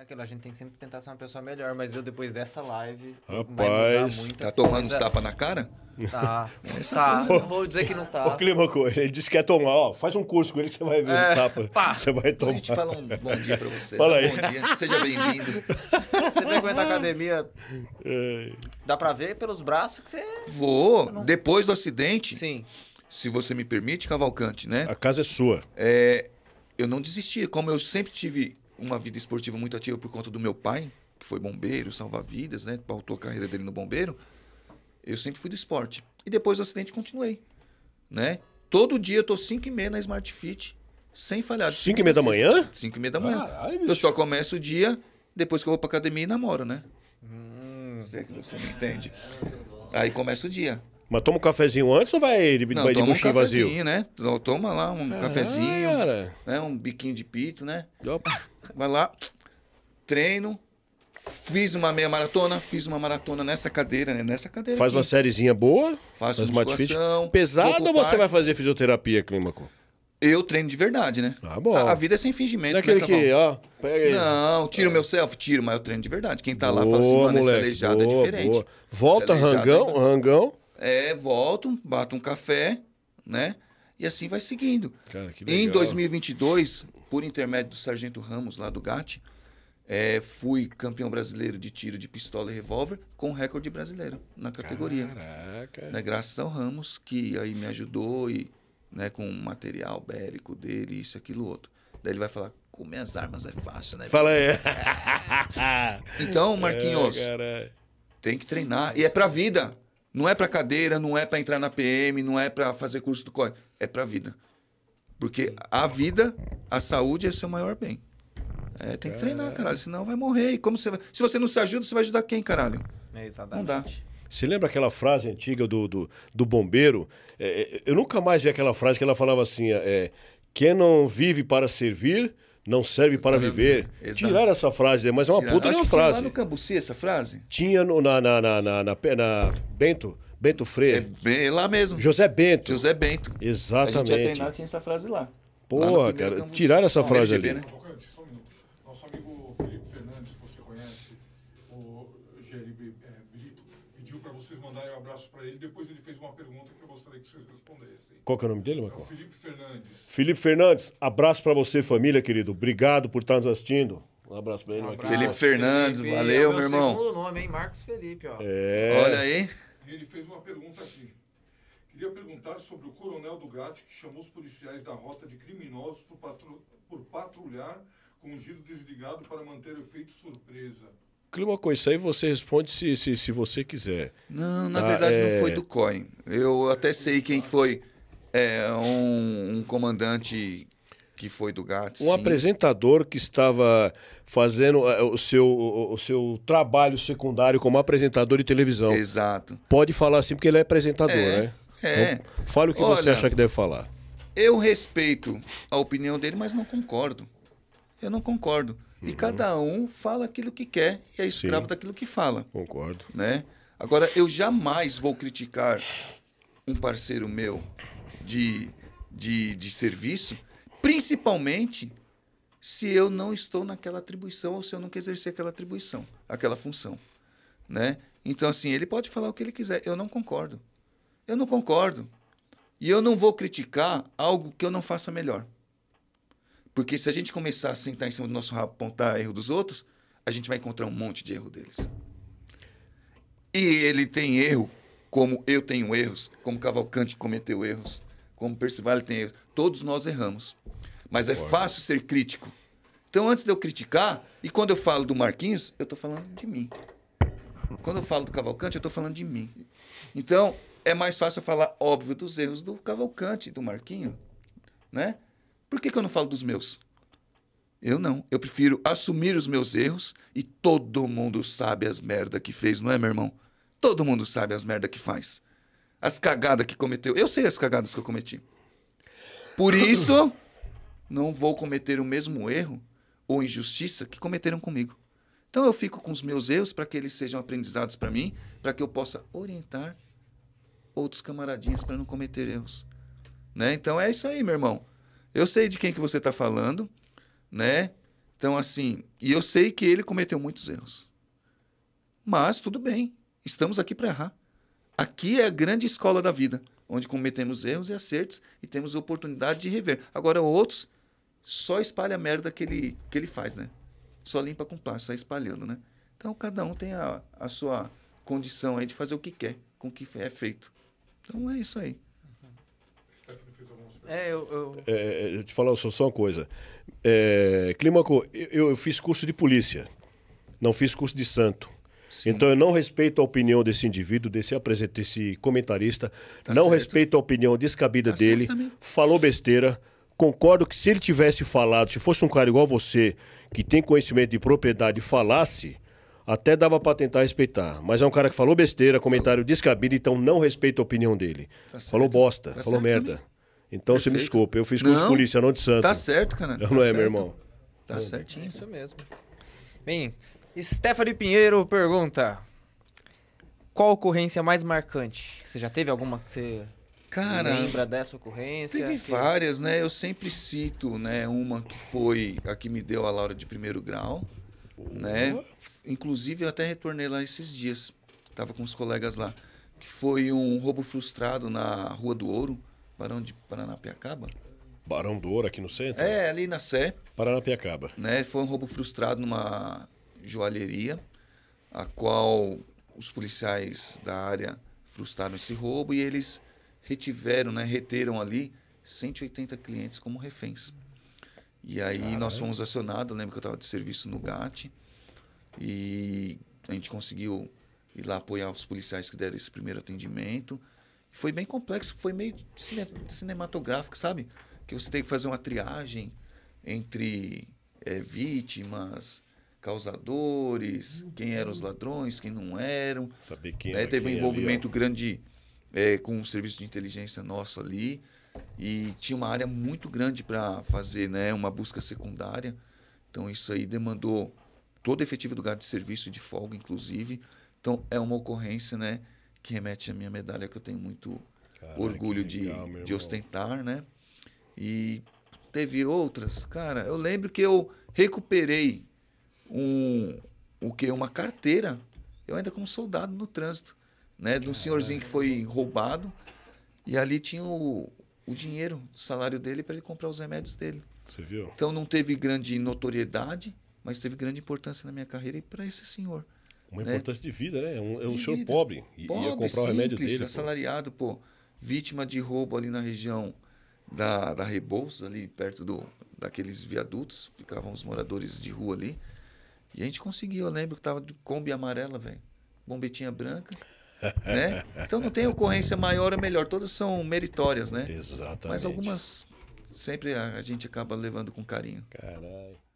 É aquilo, a gente tem que sempre tentar ser uma pessoa melhor, mas eu depois dessa live. Rapaz, tá tomando coisa. uns tapa na cara? Tá, é tá. Não vou dizer que não tá. O Clímaco, ele disse que ia tomar. Ó, faz um curso com ele que você vai ver é, tapa. Pá. Você vai tomar. Então a gente fala um bom dia pra você. Fala aí. Bom dia, seja bem-vindo. Você frequenta a academia. É. Dá pra ver pelos braços que você. Vou. Não... Depois do acidente. Sim. Se você me permite, Cavalcante, né? A casa é sua. É. Eu não desisti. Como eu sempre tive uma vida esportiva muito ativa por conta do meu pai, que foi bombeiro, salva-vidas, né? Pautou a carreira dele no bombeiro. Eu sempre fui do esporte. E depois do acidente continuei, né? Todo dia eu tô 5 e meia na Smart Fit, sem falhar. 5 e meia da manhã? 5 e meia da manhã. Caralho, eu só começo o dia depois que eu vou pra academia e namoro, né? Hum. É que você não entende. Aí começa o dia. Mas toma um cafezinho antes ou vai de, não, vai de um vazio? Né? Toma lá um ah, cafezinho, cara. Né? um biquinho de pito, né? Opa. Vai lá, treino, Fiz uma meia maratona, fiz uma maratona nessa cadeira, né? Nessa cadeira. Faz aqui. uma sériezinha boa, faz uma difícil. Pesado ou você parque. vai fazer fisioterapia, Clímaco? Eu treino de verdade, né? Ah, bom. A, a vida é sem fingimento. Não é né, aquele que, ó, pega aí. Não, tiro é. meu selfie, tiro, mas eu treino de verdade. Quem tá boa, lá fala assim, mano, moleque, essa aleijada é boa, é diferente. Boa. Volta, é rangão, rangão. É, volto, bato um café, né? E assim vai seguindo. Cara, em 2022, por intermédio do Sargento Ramos, lá do GAT, é, fui campeão brasileiro de tiro de pistola e revólver com recorde brasileiro na categoria. Caraca! Né, graças ao Ramos, que aí me ajudou e, né, com o material bélico dele, isso, aquilo, outro. Daí ele vai falar, com minhas armas é fácil, né? Fala aí! então, Marquinhos, é, tem que treinar. E é pra vida. Não é para cadeira, não é para entrar na PM, não é para fazer curso do COI. É para a vida. Porque a vida, a saúde é seu maior bem. É, tem que é. treinar, caralho. Senão vai morrer. E como você vai... Se você não se ajuda, você vai ajudar quem, caralho? É, exatamente. Não dá. Você lembra aquela frase antiga do, do, do bombeiro? É, é, eu nunca mais vi aquela frase que ela falava assim: é quem não vive para servir, não serve para viver. Exato. Tiraram essa frase, mas é uma Tiraram. puta de uma frase. Tinha lá no Cambuci essa frase? Tinha no, na, na, na, na, na, na Bento. Bento Freire. É, é, lá mesmo. José Bento. José Bento. Exatamente. A gente já treinado, tinha essa frase lá. Porô, cara, tiraram essa frase LGB, ali. Né? vocês mandarem um abraço para ele. Depois ele fez uma pergunta que eu gostaria que vocês respondessem. Qual que é o nome dele, Marcão? É Felipe Fernandes. Felipe Fernandes, abraço para você, família, querido. Obrigado por estar nos assistindo. Um abraço para ele, um abraço. Felipe Fernandes, Felipe. valeu, é meu irmão. Segundo nome, hein? Marcos Felipe, ó. É. Olha aí. E ele fez uma pergunta aqui. Queria perguntar sobre o coronel Dugatti que chamou os policiais da rota de criminosos por, patru... por patrulhar com o giro desligado para manter o efeito surpresa uma isso aí você responde se, se, se você quiser. Não, na tá? verdade é... não foi é. do Coin. Eu até sei quem foi. É, um, um comandante que foi do GATS. Um sim. apresentador que estava fazendo é, o seu, o seu trabalho secundário como apresentador de televisão. Exato. Pode falar assim, porque ele é apresentador, é, né? É. Então, fale o que Olha, você acha que deve falar. Eu respeito a opinião dele, mas não concordo. Eu não concordo. E uhum. cada um fala aquilo que quer e é escravo Sim. daquilo que fala. Concordo. Né? Agora, eu jamais vou criticar um parceiro meu de, de, de serviço, principalmente se eu não estou naquela atribuição ou se eu nunca exercer aquela atribuição, aquela função, né? Então assim, ele pode falar o que ele quiser, eu não concordo. Eu não concordo. E eu não vou criticar algo que eu não faça melhor. Porque se a gente começar a sentar em cima do nosso rabo apontar erro dos outros, a gente vai encontrar um monte de erro deles. E ele tem erro, como eu tenho erros, como Cavalcante cometeu erros, como Percival tem erros. Todos nós erramos. Mas é Porra. fácil ser crítico. Então, antes de eu criticar, e quando eu falo do Marquinhos, eu estou falando de mim. Quando eu falo do Cavalcante, eu estou falando de mim. Então, é mais fácil eu falar, óbvio, dos erros do Cavalcante, do Marquinho, né? Por que, que eu não falo dos meus? Eu não. Eu prefiro assumir os meus erros e todo mundo sabe as merda que fez, não é, meu irmão? Todo mundo sabe as merda que faz. As cagadas que cometeu. Eu sei as cagadas que eu cometi. Por isso, não vou cometer o mesmo erro ou injustiça que cometeram comigo. Então eu fico com os meus erros para que eles sejam aprendizados para mim, para que eu possa orientar outros camaradinhas para não cometer erros. Né? Então é isso aí, meu irmão. Eu sei de quem que você está falando, né? Então, assim, e eu sei que ele cometeu muitos erros. Mas tudo bem, estamos aqui para errar. Aqui é a grande escola da vida, onde cometemos erros e acertos e temos oportunidade de rever. Agora, outros só espalha a merda que ele, que ele faz, né? Só limpa com passo, sai espalhando, né? Então, cada um tem a, a sua condição aí de fazer o que quer, com o que é feito. Então, é isso aí. É, eu. eu... É, é, é te falar só, uma coisa. É, Clímaco, eu, eu fiz curso de polícia, não fiz curso de santo. Sim. Então eu não respeito a opinião desse indivíduo, desse apresentador, desse comentarista, tá não certo. respeito a opinião descabida tá dele, falou besteira. Concordo que se ele tivesse falado, se fosse um cara igual você, que tem conhecimento de propriedade, falasse, até dava para tentar respeitar. Mas é um cara que falou besteira, comentário descabido, então não respeito a opinião dele. Tá falou bosta, tá falou merda. Também. Então Perfeito. você me desculpa, eu fiz curso não, de polícia, não de santo. Tá certo, cara. Não, tá não é, meu irmão. Tá certinho. É isso mesmo. Bem, Stephanie Pinheiro pergunta: Qual ocorrência mais marcante? Você já teve alguma que você cara, lembra dessa ocorrência? Teve que... várias, né? Eu sempre cito, né, uma que foi a que me deu a Laura de primeiro grau, né? Inclusive eu até retornei lá esses dias. Tava com os colegas lá, que foi um roubo frustrado na Rua do Ouro Barão de Paranapiacaba. Barão do Ouro aqui no centro? É, ali na Sé. Paranapiacaba. Né? Foi um roubo frustrado numa joalheria, a qual os policiais da área frustraram esse roubo e eles retiveram, né, reteram ali 180 clientes como reféns. E aí Caramba. nós fomos acionados, lembro que eu estava de serviço no GAT, e a gente conseguiu ir lá apoiar os policiais que deram esse primeiro atendimento. Foi bem complexo, foi meio cine, cinematográfico, sabe? Que você tem que fazer uma triagem entre é, vítimas, causadores, quem eram os ladrões, quem não eram. Saber quem né? Teve quem um envolvimento ali, grande é, com o um serviço de inteligência nosso ali. E tinha uma área muito grande para fazer né, uma busca secundária. Então, isso aí demandou todo o efetivo do gado de serviço de folga, inclusive. Então, é uma ocorrência né, que remete à minha medalha que eu tenho muito orgulho legal, de, de ostentar, né? E teve outras, cara, eu lembro que eu recuperei um o que uma carteira, eu ainda como soldado no trânsito, né, de um senhorzinho que foi roubado e ali tinha o, o dinheiro, o salário dele para ele comprar os remédios dele. Você viu? Então não teve grande notoriedade, mas teve grande importância na minha carreira e para esse senhor. Uma né? importância de vida, né? É um, é um senhor pobre, e pobre, ia comprar simples, o remédio dele. assalariado, pô. pô. Vítima de roubo ali na região da, da Rebouças, ali perto do, daqueles viadutos, ficavam os moradores de rua ali. E a gente conseguiu, eu lembro que tava de Kombi amarela, velho. Bombetinha branca. né? Então não tem ocorrência maior ou melhor, todas são meritórias, né? Exatamente. Mas algumas sempre a, a gente acaba levando com carinho. Caralho.